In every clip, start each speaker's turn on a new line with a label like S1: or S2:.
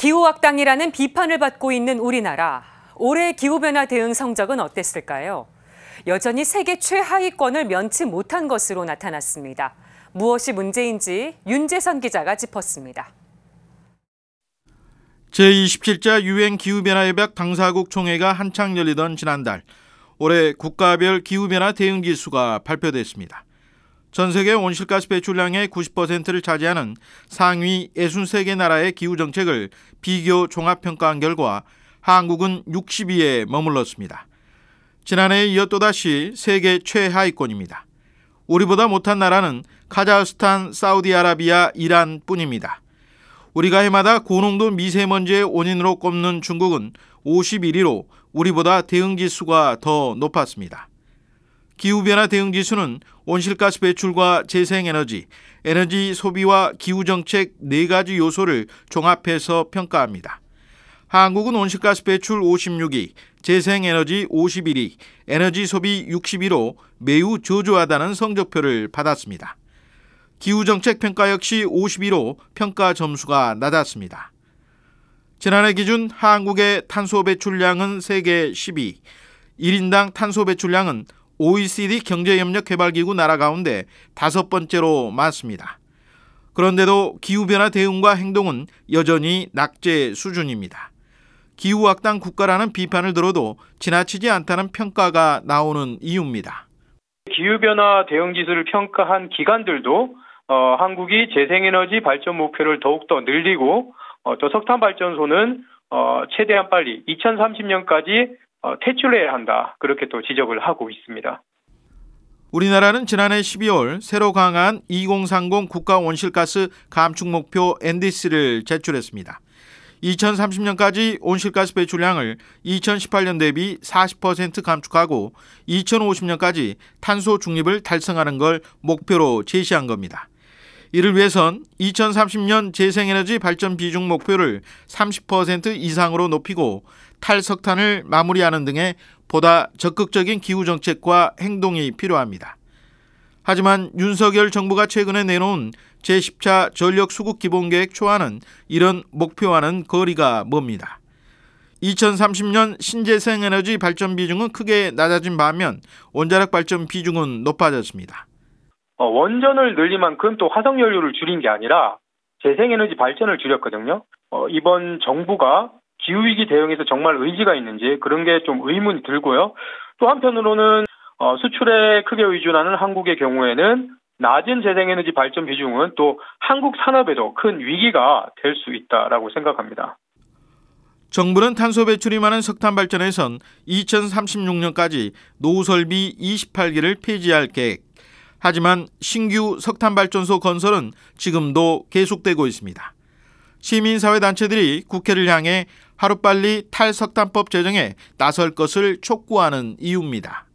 S1: 기후 악당이라는 비판을 받고 있는 우리나라. 올해 기후변화 대응 성적은 어땠을까요? 여전히 세계 최하위권을 면치 못한 것으로 나타났습니다. 무엇이 문제인지 윤재선 기자가 짚었습니다.
S2: 제2 7자 유엔 기후변화협약 당사국 총회가 한창 열리던 지난달 올해 국가별 기후변화 대응 지수가 발표됐습니다. 전 세계 온실가스 배출량의 90%를 차지하는 상위 63개 나라의 기후 정책을 비교 종합 평가한 결과 한국은 60위에 머물렀습니다. 지난해에 이어 또다시 세계 최하위권입니다. 우리보다 못한 나라는 카자흐스탄, 사우디아라비아, 이란 뿐입니다. 우리가 해마다 고농도 미세먼지의 원인으로 꼽는 중국은 51위로 우리보다 대응지수가 더 높았습니다. 기후변화 대응 지수는 온실가스 배출과 재생에너지, 에너지 소비와 기후정책 네 가지 요소를 종합해서 평가합니다. 한국은 온실가스 배출 56위, 재생에너지 51위, 에너지 소비 61로 위 매우 저조하다는 성적표를 받았습니다. 기후정책 평가 역시 51로 평가 점수가 낮았습니다. 지난해 기준 한국의 탄소 배출량은 세계 10위, 1인당 탄소 배출량은 OECD 경제협력개발기구 나라 가운데 다섯 번째로 많습니다. 그런데도 기후변화 대응과 행동은 여전히 낙제 수준입니다. 기후악당 국가라는 비판을 들어도 지나치지 않다는 평가가 나오는 이유입니다.
S1: 기후변화 대응지수를 평가한 기관들도 어, 한국이 재생에너지 발전 목표를 더욱더 늘리고 어, 또 석탄 발전소는 어, 최대한 빨리 2030년까지 어, 퇴출해야 한다. 그렇게 또 지적을 하고 있습니다.
S2: 우리나라는 지난해 12월 새로 강한 2030 국가 온실가스 감축 목표 NDC를 제출했습니다. 2030년까지 온실가스 배출량을 2018년 대비 40% 감축하고 2050년까지 탄소 중립을 달성하는 걸 목표로 제시한 겁니다. 이를 위해선 2030년 재생에너지 발전 비중 목표를 30% 이상으로 높이고 탈석탄을 마무리하는 등의 보다 적극적인 기후 정책과 행동이 필요합니다. 하지만 윤석열 정부가 최근에 내놓은 제10차 전력 수급 기본 계획 초안은 이런 목표와는 거리가 멉니다. 2030년 신재생에너지 발전 비중은 크게 낮아진 반면 원자력 발전 비중은 높아졌습니다. 어,
S1: 원전을 늘린 만큼 또 화석연료를 줄인 게 아니라 재생에너지 발전을 줄였거든요. 어, 이번 정부가 기후위기 대응에서 정말 의지가 있는지 그런 게 좀 의문이 들고요. 또 한편으로는 어, 수출에 크게 의존하는 한국의 경우에는 낮은 재생에너지 발전 비중은 또 한국 산업에도 큰 위기가 될 수 있다라고
S2: 생각합니다. 정부는 탄소 배출이 많은 석탄 발전에선 2036년까지 노설비 후2 8기를 폐지할 계획. 하지만 신규 석탄발전소 건설은 지금도 계속되고 있습니다. 시민사회단체들이 국회를 향해 하루빨리 탈석탄법 제정에 나설 것을 촉구하는 이유입니다.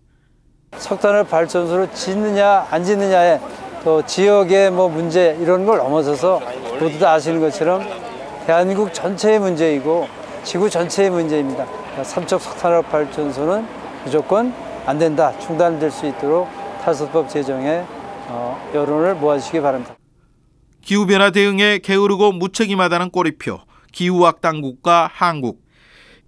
S1: 석탄을 발전소로 짓느냐 안 짓느냐에 또 지역의 뭐 문제 이런 걸 넘어서서 모두 다 아시는 것처럼 대한민국 전체의 문제이고 지구 전체의 문제입니다. 삼척 석탄 발전소는 무조건 안 된다, 중단될 수 있도록 탈수법 제정에 어,
S2: 여론을 모아주시기 바랍니다. 기후변화 대응에 게으르고 무책임하다는 꼬리표, 기후학 당국과 한국.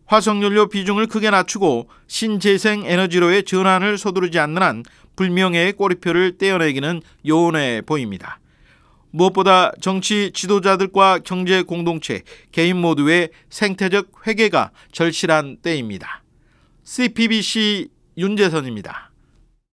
S2: 화석연료 비중을 크게 낮추고 신재생 에너지로의 전환을 서두르지 않는 한 불명예의 꼬리표를 떼어내기는 요원해 보입니다. 무엇보다 정치 지도자들과 경제 공동체, 개인 모두의 생태적 회개가 절실한 때입니다. CPBC 윤재선입니다.